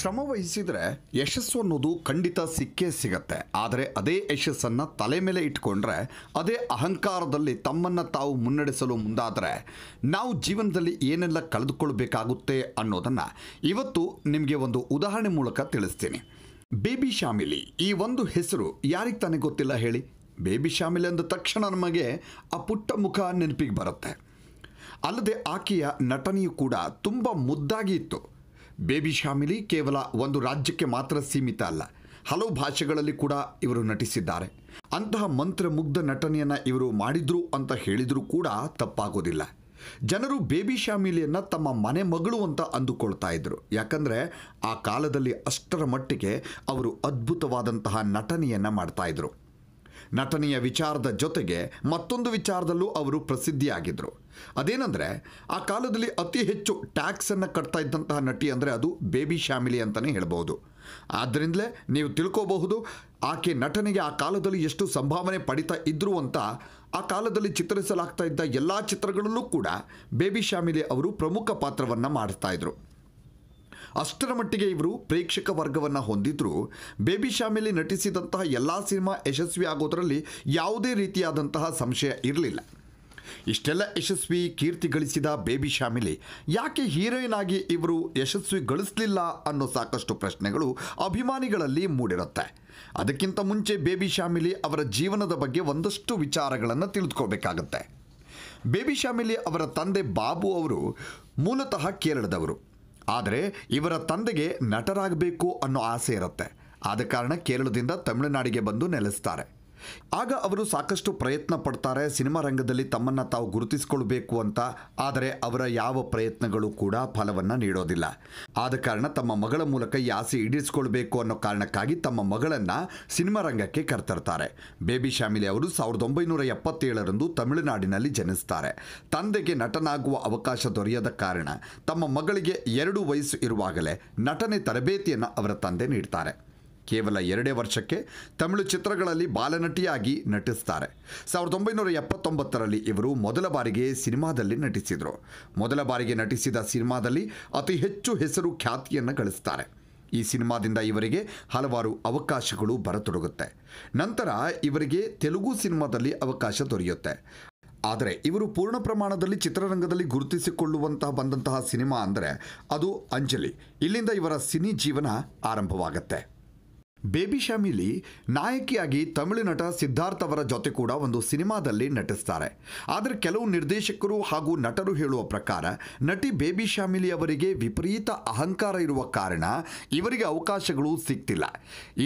ಶ್ರಮ ಯಶಸ್ಸು ಅನ್ನೋದು ಖಂಡಿತ ಸಿಕ್ಕೇ ಸಿಗತ್ತೆ ಆದರೆ ಅದೇ ಯಶಸ್ಸನ್ನು ತಲೆ ಮೇಲೆ ಇಟ್ಕೊಂಡ್ರೆ ಅದೇ ಅಹಂಕಾರದಲ್ಲಿ ತಮ್ಮನ್ನು ತಾವು ಮುನ್ನಡೆಸಲು ಮುಂದಾದರೆ ನಾವು ಜೀವನದಲ್ಲಿ ಏನೆಲ್ಲ ಕಳೆದುಕೊಳ್ಬೇಕಾಗುತ್ತೆ ಅನ್ನೋದನ್ನು ಇವತ್ತು ನಿಮಗೆ ಒಂದು ಉದಾಹರಣೆ ಮೂಲಕ ತಿಳಿಸ್ತೀನಿ ಬೇಬಿ ಶಾಮಿಲಿ ಈ ಒಂದು ಹೆಸರು ಯಾರಿಗೆ ತಾನೇ ಗೊತ್ತಿಲ್ಲ ಹೇಳಿ ಬೇಬಿ ಶ್ಯಾಮಿಲಿ ಅಂದ ತಕ್ಷಣ ನಮಗೆ ಆ ಪುಟ್ಟ ಮುಖ ನೆನಪಿಗೆ ಬರುತ್ತೆ ಅಲ್ಲದೆ ಆಕೆಯ ನಟನೆಯು ಕೂಡ ತುಂಬ ಮುದ್ದಾಗಿ ಇತ್ತು ಬೇಬಿ ಶಾಮಿಲಿ ಕೇವಲ ಒಂದು ರಾಜ್ಯಕ್ಕೆ ಮಾತ್ರ ಸೀಮಿತ ಅಲ್ಲ ಹಲವು ಭಾಷೆಗಳಲ್ಲಿ ಕೂಡ ಇವರು ನಟಿಸಿದ್ದಾರೆ ಅಂತಹ ಮಂತ್ರಮುಗ್ಧ ನಟನೆಯನ್ನು ಇವರು ಮಾಡಿದ್ರು ಅಂತ ಹೇಳಿದರೂ ಕೂಡ ತಪ್ಪಾಗೋದಿಲ್ಲ ಜನರು ಬೇಬಿ ಶಾಮಿಲಿಯನ್ನು ತಮ್ಮ ಮನೆ ಮಗಳು ಅಂತ ಅಂದುಕೊಳ್ತಾ ಇದ್ದರು ಯಾಕಂದರೆ ಆ ಕಾಲದಲ್ಲಿ ಅಷ್ಟರ ಮಟ್ಟಿಗೆ ಅವರು ಅದ್ಭುತವಾದಂತಹ ನಟನೆಯನ್ನು ಮಾಡ್ತಾಯಿದ್ರು ನಟನೆಯ ವಿಚಾರದ ಜೊತೆಗೆ ಮತ್ತೊಂದು ವಿಚಾರದಲ್ಲೂ ಅವರು ಪ್ರಸಿದ್ಧಿಯಾಗಿದ್ದರು ಅದೇನೆಂದರೆ ಆ ಕಾಲದಲ್ಲಿ ಅತಿ ಹೆಚ್ಚು ಟ್ಯಾಕ್ಸನ್ನು ಕಟ್ತಾ ಇದ್ದಂತಹ ನಟಿ ಅಂದರೆ ಅದು ಬೇಬಿ ಶ್ಯಾಮಿಲಿ ಅಂತಲೇ ಹೇಳ್ಬೋದು ಆದ್ದರಿಂದಲೇ ನೀವು ತಿಳ್ಕೋಬಹುದು ಆಕೆ ನಟನೆಗೆ ಆ ಕಾಲದಲ್ಲಿ ಎಷ್ಟು ಸಂಭಾವನೆ ಪಡಿತಾ ಇದ್ದರು ಅಂತ ಆ ಕಾಲದಲ್ಲಿ ಚಿತ್ರಿಸಲಾಗ್ತಾ ಇದ್ದ ಎಲ್ಲ ಚಿತ್ರಗಳಲ್ಲೂ ಕೂಡ ಬೇಬಿ ಶ್ಯಾಮಿಲಿ ಅವರು ಪ್ರಮುಖ ಪಾತ್ರವನ್ನು ಮಾಡಿಸ್ತಾ ಇದ್ರು ಅಷ್ಟರ ಮಟ್ಟಿಗೆ ಇವರು ಪ್ರೇಕ್ಷಕ ವರ್ಗವನ್ನು ಹೊಂದಿದ್ರು ಬೇಬಿ ಶ್ಯಾಮಿಲಿ ನಟಿಸಿದಂತಹ ಎಲ್ಲ ಸಿನಿಮಾ ಯಶಸ್ವಿ ಆಗೋದರಲ್ಲಿ ಯಾವುದೇ ರೀತಿಯಾದಂತಹ ಸಂಶಯ ಇರಲಿಲ್ಲ ಇಷ್ಟೆಲ್ಲ ಯಶಸ್ವಿ ಕೀರ್ತಿ ಗಳಿಸಿದ ಬೇಬಿ ಶ್ಯಾಮಿಲಿ ಯಾಕೆ ಹೀರೋಯಿನ್ ಆಗಿ ಇವರು ಯಶಸ್ವಿ ಗಳಿಸಲಿಲ್ಲ ಅನ್ನೋ ಸಾಕಷ್ಟು ಪ್ರಶ್ನೆಗಳು ಅಭಿಮಾನಿಗಳಲ್ಲಿ ಮೂಡಿರುತ್ತೆ ಅದಕ್ಕಿಂತ ಮುಂಚೆ ಬೇಬಿ ಶ್ಯಾಮಿಲಿ ಅವರ ಜೀವನದ ಬಗ್ಗೆ ಒಂದಷ್ಟು ವಿಚಾರಗಳನ್ನು ತಿಳಿದುಕೋಬೇಕಾಗತ್ತೆ ಬೇಬಿ ಶ್ಯಾಮಿಲಿ ಅವರ ತಂದೆ ಬಾಬು ಅವರು ಮೂಲತಃ ಕೇರಳದವರು ಆದರೆ ಇವರ ತಂದೆಗೆ ನಟರಾಗಬೇಕು ಅನ್ನೋ ಆಸೆ ಇರುತ್ತೆ ಆದ ಕಾರಣ ಕೇರಳದಿಂದ ತಮಿಳುನಾಡಿಗೆ ಬಂದು ನೆಲೆಸ್ತಾರೆ ಆಗ ಅವರು ಸಾಕಷ್ಟು ಪ್ರಯತ್ನ ಪಡ್ತಾರೆ ಸಿನಿಮಾ ರಂಗದಲ್ಲಿ ತಮ್ಮನ್ನು ತಾವು ಗುರುತಿಸಿಕೊಳ್ಬೇಕು ಅಂತ ಆದರೆ ಅವರ ಯಾವ ಪ್ರಯತ್ನಗಳು ಕೂಡ ಫಲವನ್ನು ನೀಡೋದಿಲ್ಲ ಆದ ಕಾರಣ ತಮ್ಮ ಮಗಳ ಮೂಲಕ ಈ ಆಸೆ ಈಡಿಸಿಕೊಳ್ಬೇಕು ಅನ್ನೋ ಕಾರಣಕ್ಕಾಗಿ ತಮ್ಮ ಮಗಳನ್ನು ಸಿನಿಮಾ ರಂಗಕ್ಕೆ ಕರ್ತರ್ತಾರೆ ಬೇಬಿ ಶ್ಯಾಮಿಲಿ ಅವರು ಸಾವಿರದ ಒಂಬೈನೂರ ಎಪ್ಪತ್ತೇಳರಂದು ತಮಿಳುನಾಡಿನಲ್ಲಿ ಜನಿಸ್ತಾರೆ ತಂದೆಗೆ ನಟನಾಗುವ ಅವಕಾಶ ದೊರೆಯದ ಕಾರಣ ತಮ್ಮ ಮಗಳಿಗೆ ಎರಡು ವಯಸ್ಸು ಇರುವಾಗಲೇ ನಟನೆ ತರಬೇತಿಯನ್ನು ಅವರ ತಂದೆ ನೀಡ್ತಾರೆ ಕೇವಲ ಎರಡೇ ವರ್ಷಕ್ಕೆ ತಮಿಳು ಚಿತ್ರಗಳಲ್ಲಿ ಬಾಲನಟಿಯಾಗಿ ನಟಿಸ್ತಾರೆ ಸಾವಿರದ ಒಂಬೈನೂರ ಎಪ್ಪತ್ತೊಂಬತ್ತರಲ್ಲಿ ಇವರು ಮೊದಲ ಬಾರಿಗೆ ಸಿನಿಮಾದಲ್ಲಿ ನಟಿಸಿದರು ಮೊದಲ ಬಾರಿಗೆ ನಟಿಸಿದ ಸಿನಿಮಾದಲ್ಲಿ ಅತಿ ಹೆಚ್ಚು ಹೆಸರು ಖ್ಯಾತಿಯನ್ನು ಗಳಿಸ್ತಾರೆ ಈ ಸಿನಿಮಾದಿಂದ ಇವರಿಗೆ ಹಲವಾರು ಅವಕಾಶಗಳು ಬರತೊಡಗುತ್ತೆ ನಂತರ ಇವರಿಗೆ ತೆಲುಗು ಸಿನಿಮಾದಲ್ಲಿ ಅವಕಾಶ ದೊರೆಯುತ್ತೆ ಆದರೆ ಇವರು ಪೂರ್ಣ ಪ್ರಮಾಣದಲ್ಲಿ ಚಿತ್ರರಂಗದಲ್ಲಿ ಗುರುತಿಸಿಕೊಳ್ಳುವಂತಹ ಬಂದಂತಹ ಸಿನಿಮಾ ಅಂದರೆ ಅದು ಅಂಜಲಿ ಇಲ್ಲಿಂದ ಇವರ ಸಿನಿ ಜೀವನ ಆರಂಭವಾಗುತ್ತೆ ಬೇಬಿ ಶಾಮಿಲಿ ನಾಯಕಿಯಾಗಿ ತಮಿಳು ನಟ ಸಿದ್ಧಾರ್ಥ್ ಅವರ ಜೊತೆ ಕೂಡ ಒಂದು ಸಿನಿಮಾದಲ್ಲಿ ನಟಿಸ್ತಾರೆ ಆದರೆ ಕೆಲವು ನಿರ್ದೇಶಕರು ಹಾಗೂ ನಟರು ಹೇಳುವ ಪ್ರಕಾರ ನಟಿ ಬೇಬಿ ಶ್ಯಾಮಿಲಿ ಅವರಿಗೆ ವಿಪರೀತ ಅಹಂಕಾರ ಇರುವ ಕಾರಣ ಇವರಿಗೆ ಅವಕಾಶಗಳು ಸಿಗ್ತಿಲ್ಲ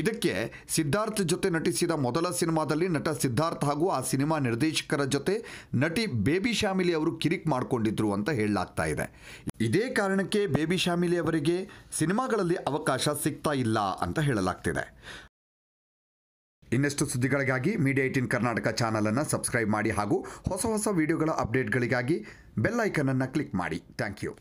ಇದಕ್ಕೆ ಸಿದ್ಧಾರ್ಥ್ ಜೊತೆ ನಟಿಸಿದ ಮೊದಲ ಸಿನಿಮಾದಲ್ಲಿ ನಟ ಸಿದ್ಧಾರ್ಥ್ ಹಾಗೂ ಆ ಸಿನಿಮಾ ನಿರ್ದೇಶಕರ ಜೊತೆ ನಟಿ ಬೇಬಿ ಶ್ಯಾಮಿಲಿ ಅವರು ಕಿರಿಕ್ ಮಾಡಿಕೊಂಡಿದ್ರು ಅಂತ ಹೇಳಲಾಗ್ತಾ ಇದೆ ಇದೇ ಕಾರಣಕ್ಕೆ ಬೇಬಿ ಶ್ಯಾಮಿಲಿ ಅವರಿಗೆ ಸಿನಿಮಾಗಳಲ್ಲಿ ಅವಕಾಶ ಸಿಗ್ತಾ ಇಲ್ಲ ಅಂತ ಹೇಳಲಾಗ್ತಿದೆ ಇನ್ನಷ್ಟು ಸುದ್ದಿಗಳಿಗಾಗಿ ಮೀಡಿಯಾ ಏಟಿನ್ ಕರ್ನಾಟಕ ಚಾನಲನ್ನು ಸಬ್ಸ್ಕ್ರೈಬ್ ಮಾಡಿ ಹಾಗೂ ಹೊಸ ಹೊಸ ವಿಡಿಯೋಗಳ ಅಪ್ಡೇಟ್ಗಳಿಗಾಗಿ ಅನ್ನು ಕ್ಲಿಕ್ ಮಾಡಿ ಥ್ಯಾಂಕ್ ಯು